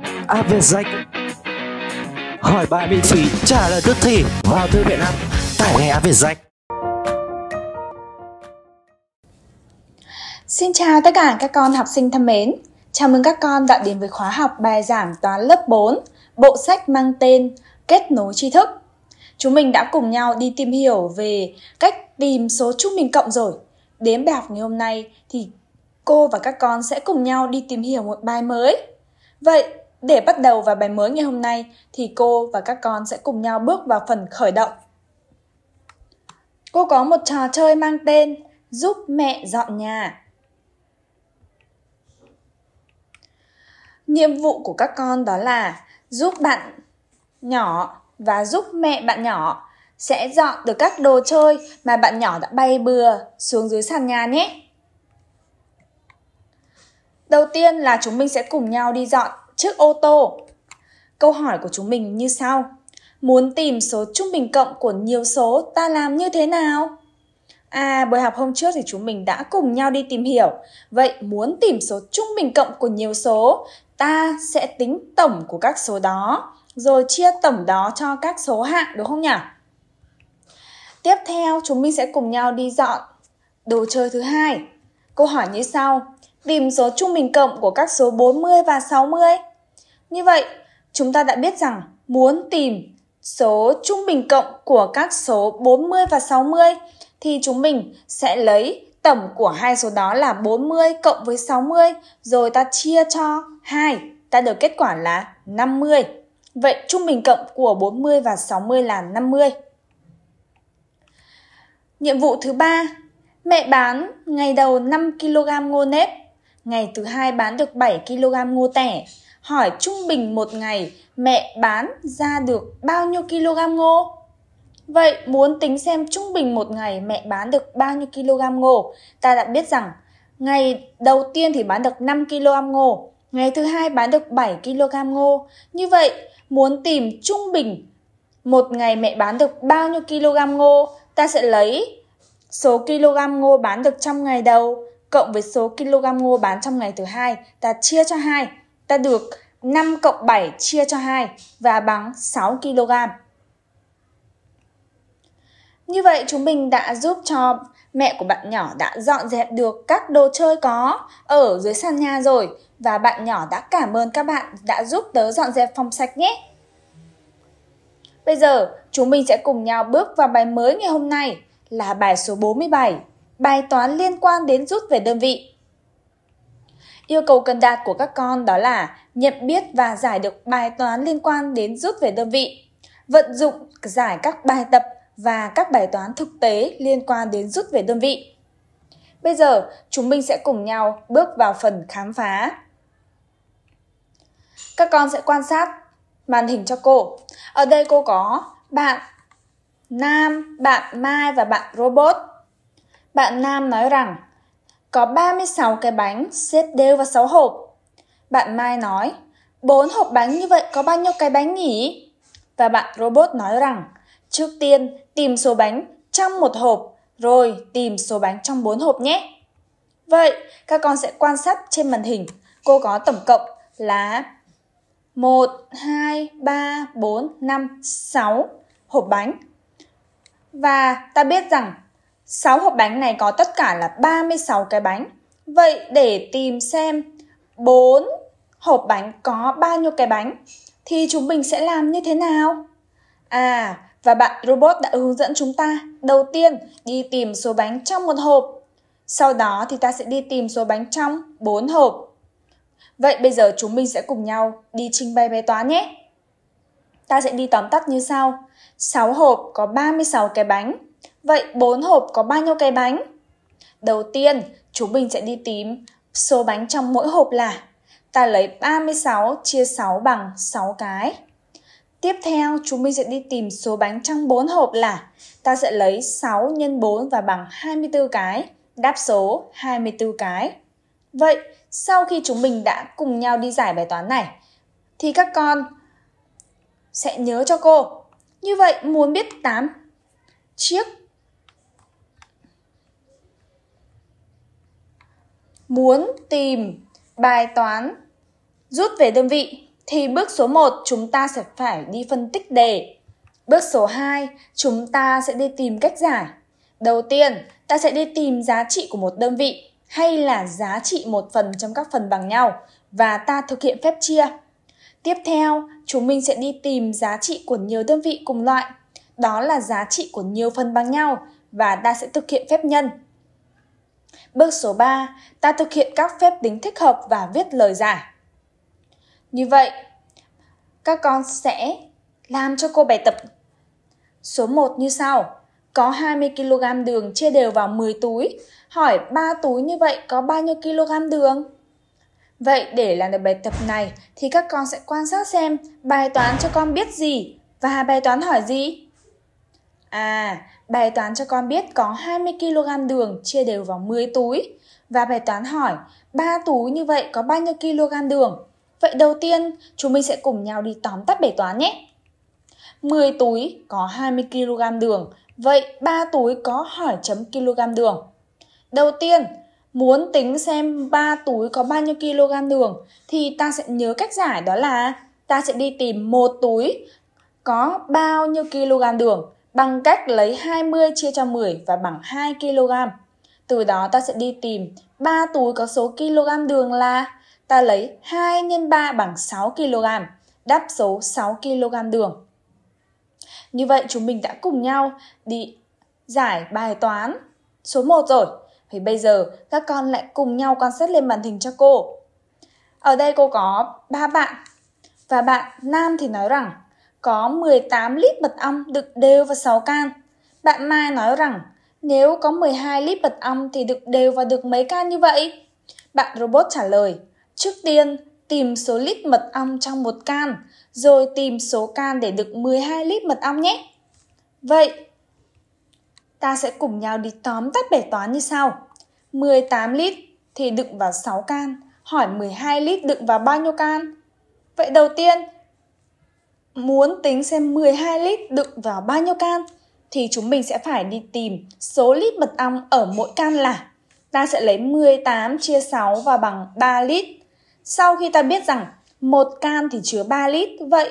Áp Avezec Hỏi bài miễn phí trả lời tức thì vào thư viện app tải ngay Avezec Xin chào tất cả các con học sinh thân mến Chào mừng các con đã đến với khóa học bài giảng toán lớp 4 Bộ sách mang tên Kết nối tri thức Chúng mình đã cùng nhau đi tìm hiểu về cách tìm số trung bình cộng rồi Đến bài học ngày hôm nay thì cô và các con sẽ cùng nhau đi tìm hiểu một bài mới Vậy để bắt đầu vào bài mới ngày hôm nay thì cô và các con sẽ cùng nhau bước vào phần khởi động. Cô có một trò chơi mang tên Giúp mẹ dọn nhà. Nhiệm vụ của các con đó là giúp bạn nhỏ và giúp mẹ bạn nhỏ sẽ dọn được các đồ chơi mà bạn nhỏ đã bay bừa xuống dưới sàn nhà nhé. Đầu tiên là chúng mình sẽ cùng nhau đi dọn chiếc ô tô. Câu hỏi của chúng mình như sau. Muốn tìm số trung bình cộng của nhiều số ta làm như thế nào? À, buổi học hôm trước thì chúng mình đã cùng nhau đi tìm hiểu. Vậy muốn tìm số trung bình cộng của nhiều số, ta sẽ tính tổng của các số đó, rồi chia tổng đó cho các số hạng đúng không nhỉ? Tiếp theo, chúng mình sẽ cùng nhau đi dọn đồ chơi thứ hai. Câu hỏi như sau: Tìm số trung bình cộng của các số 40 và 60. Như vậy, chúng ta đã biết rằng muốn tìm số trung bình cộng của các số 40 và 60 thì chúng mình sẽ lấy tổng của hai số đó là 40 cộng với 60 rồi ta chia cho 2, ta được kết quả là 50. Vậy trung bình cộng của 40 và 60 là 50. Nhiệm vụ thứ ba, mẹ bán ngày đầu 5 kg ngô nếp, ngày thứ hai bán được 7 kg ngô tẻ, hỏi trung bình một ngày mẹ bán ra được bao nhiêu kg ngô? Vậy muốn tính xem trung bình một ngày mẹ bán được bao nhiêu kg ngô, ta đã biết rằng ngày đầu tiên thì bán được 5 kg ngô, ngày thứ hai bán được 7 kg ngô. Như vậy, muốn tìm trung bình một ngày mẹ bán được bao nhiêu kg ngô, ta sẽ lấy số kg ngô bán được trong ngày đầu cộng với số kg ngô bán trong ngày thứ hai, ta chia cho hai ta được 5 cộng 7 chia cho 2 và bằng 6 kg. Như vậy chúng mình đã giúp cho mẹ của bạn nhỏ đã dọn dẹp được các đồ chơi có ở dưới sàn nhà rồi và bạn nhỏ đã cảm ơn các bạn đã giúp tớ dọn dẹp phòng sạch nhé. Bây giờ chúng mình sẽ cùng nhau bước vào bài mới ngày hôm nay là bài số 47, bài toán liên quan đến rút về đơn vị. Yêu cầu cần đạt của các con đó là nhận biết và giải được bài toán liên quan đến rút về đơn vị, vận dụng giải các bài tập và các bài toán thực tế liên quan đến rút về đơn vị. Bây giờ, chúng mình sẽ cùng nhau bước vào phần khám phá. Các con sẽ quan sát màn hình cho cô. Ở đây cô có bạn Nam, bạn Mai và bạn Robot. Bạn Nam nói rằng có 36 cái bánh xếp đều vào 6 hộp. Bạn Mai nói, 4 hộp bánh như vậy có bao nhiêu cái bánh nhỉ? Và bạn robot nói rằng, trước tiên tìm số bánh trong một hộp, rồi tìm số bánh trong 4 hộp nhé. Vậy, các con sẽ quan sát trên màn hình. Cô có tổng cộng là 1, 2, 3, 4, 5, 6 hộp bánh. Và ta biết rằng 6 hộp bánh này có tất cả là 36 cái bánh. Vậy để tìm xem 4 hộp bánh có bao nhiêu cái bánh thì chúng mình sẽ làm như thế nào? À, và bạn robot đã hướng dẫn chúng ta đầu tiên đi tìm số bánh trong một hộp. Sau đó thì ta sẽ đi tìm số bánh trong 4 hộp. Vậy bây giờ chúng mình sẽ cùng nhau đi trình bày bài toán nhé. Ta sẽ đi tóm tắt như sau. 6 hộp có 36 cái bánh Vậy 4 hộp có bao nhiêu cái bánh? Đầu tiên, chúng mình sẽ đi tìm số bánh trong mỗi hộp là ta lấy 36 chia 6 bằng 6 cái. Tiếp theo, chúng mình sẽ đi tìm số bánh trong 4 hộp là ta sẽ lấy 6 x 4 và bằng 24 cái, đáp số 24 cái. Vậy, sau khi chúng mình đã cùng nhau đi giải bài toán này, thì các con sẽ nhớ cho cô. Như vậy, muốn biết 8 chiếc muốn tìm bài toán rút về đơn vị thì bước số 1 chúng ta sẽ phải đi phân tích đề. Bước số 2 chúng ta sẽ đi tìm cách giải. Đầu tiên, ta sẽ đi tìm giá trị của một đơn vị hay là giá trị một phần trong các phần bằng nhau và ta thực hiện phép chia. Tiếp theo, chúng mình sẽ đi tìm giá trị của nhiều đơn vị cùng loại. Đó là giá trị của nhiều phần bằng nhau và ta sẽ thực hiện phép nhân. Bước số 3, ta thực hiện các phép tính thích hợp và viết lời giải. Như vậy, các con sẽ làm cho cô bài tập số 1 như sau. Có 20 kg đường chia đều vào 10 túi. Hỏi 3 túi như vậy có bao nhiêu kg đường? Vậy để làm được bài tập này thì các con sẽ quan sát xem bài toán cho con biết gì và bài toán hỏi gì. À, bài toán cho con biết có 20 kg đường chia đều vào 10 túi. Và bài toán hỏi, 3 túi như vậy có bao nhiêu kg đường? Vậy đầu tiên, chúng mình sẽ cùng nhau đi tóm tắt bài toán nhé. 10 túi có 20 kg đường, vậy 3 túi có hỏi chấm kg đường. Đầu tiên, muốn tính xem 3 túi có bao nhiêu kg đường thì ta sẽ nhớ cách giải đó là ta sẽ đi tìm một túi có bao nhiêu kg đường bằng cách lấy 20 chia cho 10 và bằng 2 kg. Từ đó ta sẽ đi tìm 3 túi có số kg đường là ta lấy 2 x 3 bằng 6 kg, đáp số 6 kg đường. Như vậy chúng mình đã cùng nhau đi giải bài toán số 1 rồi. Thì bây giờ các con lại cùng nhau quan sát lên màn hình cho cô. Ở đây cô có 3 bạn và bạn nam thì nói rằng có 18 lít mật ong đựng đều vào 6 can. Bạn Mai nói rằng nếu có 12 lít mật ong thì đựng đều và được mấy can như vậy? Bạn robot trả lời, trước tiên tìm số lít mật ong trong một can, rồi tìm số can để đựng 12 lít mật ong nhé. Vậy, ta sẽ cùng nhau đi tóm tắt bài toán như sau. 18 lít thì đựng vào 6 can, hỏi 12 lít đựng vào bao nhiêu can? Vậy đầu tiên, Muốn tính xem 12 lít đựng vào bao nhiêu can thì chúng mình sẽ phải đi tìm số lít mật ong ở mỗi can là ta sẽ lấy 18 chia 6 và bằng 3 lít. Sau khi ta biết rằng một can thì chứa 3 lít, vậy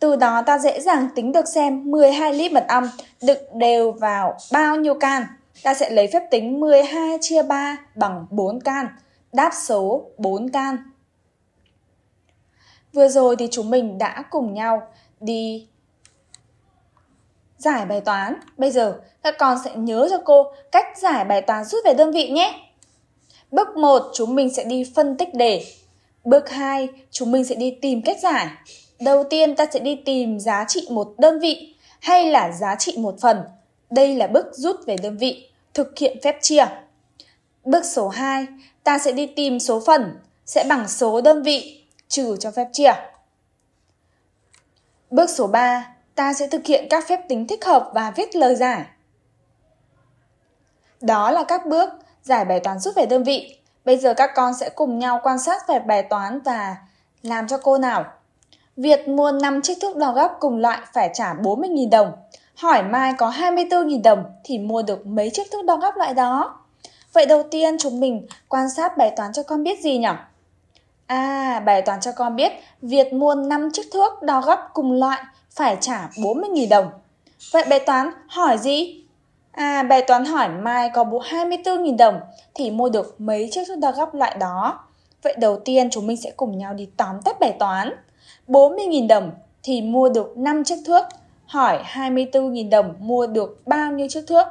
từ đó ta dễ dàng tính được xem 12 lít mật ong đựng đều vào bao nhiêu can. Ta sẽ lấy phép tính 12 chia 3 bằng 4 can, đáp số 4 can. Vừa rồi thì chúng mình đã cùng nhau đi giải bài toán. Bây giờ các con sẽ nhớ cho cô cách giải bài toán rút về đơn vị nhé. Bước 1 chúng mình sẽ đi phân tích đề. Bước 2 chúng mình sẽ đi tìm cách giải. Đầu tiên ta sẽ đi tìm giá trị một đơn vị hay là giá trị một phần. Đây là bước rút về đơn vị, thực hiện phép chia. Bước số 2, ta sẽ đi tìm số phần sẽ bằng số đơn vị trừ cho phép chia. Bước số 3, ta sẽ thực hiện các phép tính thích hợp và viết lời giải. Đó là các bước giải bài toán rút về đơn vị. Bây giờ các con sẽ cùng nhau quan sát về bài toán và làm cho cô nào. Việt mua 5 chiếc thước đo góc cùng loại phải trả 40.000 đồng. Hỏi Mai có 24.000 đồng thì mua được mấy chiếc thước đo góc loại đó? Vậy đầu tiên chúng mình quan sát bài toán cho con biết gì nhỉ? À, bài toán cho con biết việc mua 5 chiếc thước đo gấp cùng loại phải trả 40.000 đồng. Vậy bài toán hỏi gì? À, bài toán hỏi Mai có bộ 24.000 đồng thì mua được mấy chiếc thước đo gấp loại đó? Vậy đầu tiên chúng mình sẽ cùng nhau đi tóm tắt bài toán. 40.000 đồng thì mua được 5 chiếc thước. Hỏi 24.000 đồng mua được bao nhiêu chiếc thước?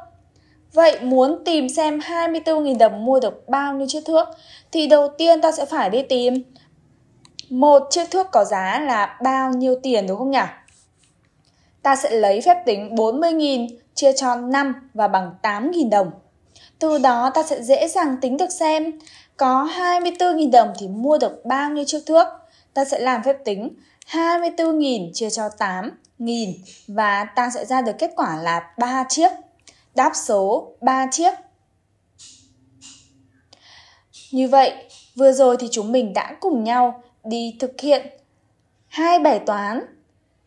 Vậy muốn tìm xem 24.000 đồng mua được bao nhiêu chiếc thước thì đầu tiên ta sẽ phải đi tìm một chiếc thước có giá là bao nhiêu tiền đúng không nhỉ? Ta sẽ lấy phép tính 40.000 chia cho 5 và bằng 8.000 đồng. Từ đó ta sẽ dễ dàng tính được xem có 24.000 đồng thì mua được bao nhiêu chiếc thước. Ta sẽ làm phép tính 24.000 chia cho 8.000 và ta sẽ ra được kết quả là 3 chiếc. Đáp số 3 chiếc. Như vậy, vừa rồi thì chúng mình đã cùng nhau đi thực hiện hai bài toán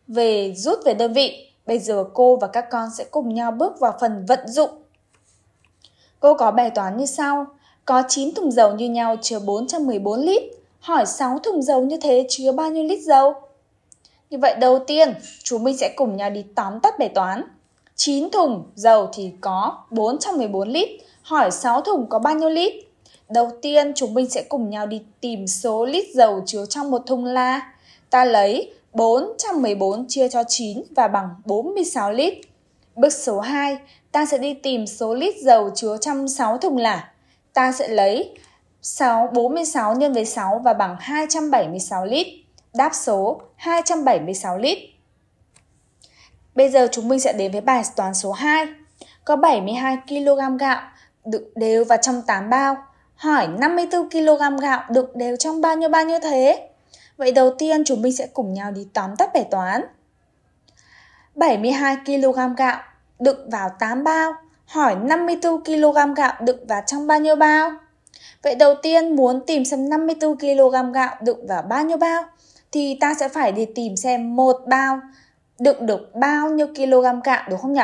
về rút về đơn vị. Bây giờ cô và các con sẽ cùng nhau bước vào phần vận dụng. Cô có bài toán như sau. Có 9 thùng dầu như nhau chứa 414 lít. Hỏi 6 thùng dầu như thế chứa bao nhiêu lít dầu? Như vậy đầu tiên, chúng mình sẽ cùng nhau đi tóm tắt bài toán. 9 thùng dầu thì có 414 lít. Hỏi 6 thùng có bao nhiêu lít? Đầu tiên chúng mình sẽ cùng nhau đi tìm số lít dầu chứa trong một thùng là ta lấy 414 chia cho 9 và bằng 46 lít. Bước số 2, ta sẽ đi tìm số lít dầu chứa trong 6 thùng là ta sẽ lấy 6 46 nhân với 6 và bằng 276 lít. Đáp số 276 lít. Bây giờ chúng mình sẽ đến với bài toán số 2. Có 72 kg gạo đựng đều vào trong 8 bao. Hỏi 54 kg gạo đựng đều trong bao nhiêu bao nhiêu thế? Vậy đầu tiên chúng mình sẽ cùng nhau đi tóm tắt bài toán. 72 kg gạo đựng vào 8 bao. Hỏi 54 kg gạo đựng vào trong bao nhiêu bao? Vậy đầu tiên muốn tìm xem 54 kg gạo đựng vào bao nhiêu bao thì ta sẽ phải đi tìm xem một bao đựng được bao nhiêu kg gạo đúng không nhỉ?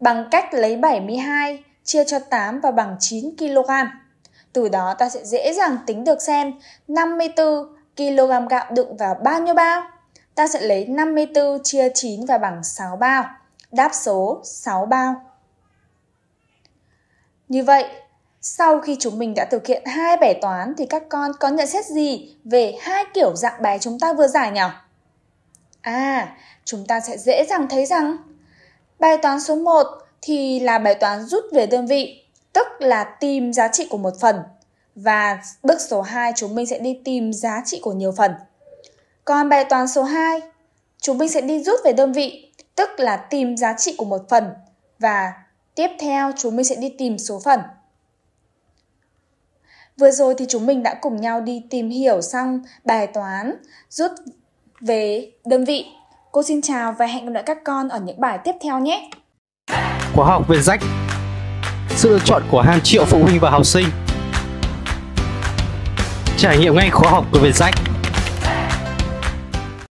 Bằng cách lấy 72 chia cho 8 và bằng 9 kg. Từ đó ta sẽ dễ dàng tính được xem 54 kg gạo đựng vào bao nhiêu bao. Ta sẽ lấy 54 chia 9 và bằng 6 bao. Đáp số 6 bao. Như vậy, sau khi chúng mình đã thực hiện hai bài toán thì các con có nhận xét gì về hai kiểu dạng bài chúng ta vừa giải nhỉ? À, chúng ta sẽ dễ dàng thấy rằng bài toán số 1 thì là bài toán rút về đơn vị, tức là tìm giá trị của một phần. Và bước số 2 chúng mình sẽ đi tìm giá trị của nhiều phần. Còn bài toán số 2, chúng mình sẽ đi rút về đơn vị, tức là tìm giá trị của một phần và tiếp theo chúng mình sẽ đi tìm số phần. Vừa rồi thì chúng mình đã cùng nhau đi tìm hiểu xong bài toán rút về đơn vị. Cô xin chào và hẹn gặp lại các con ở những bài tiếp theo nhé. Khóa học về rách Sự lựa chọn của hàng triệu phụ huynh và học sinh Trải nghiệm ngay khóa học của Việt Rách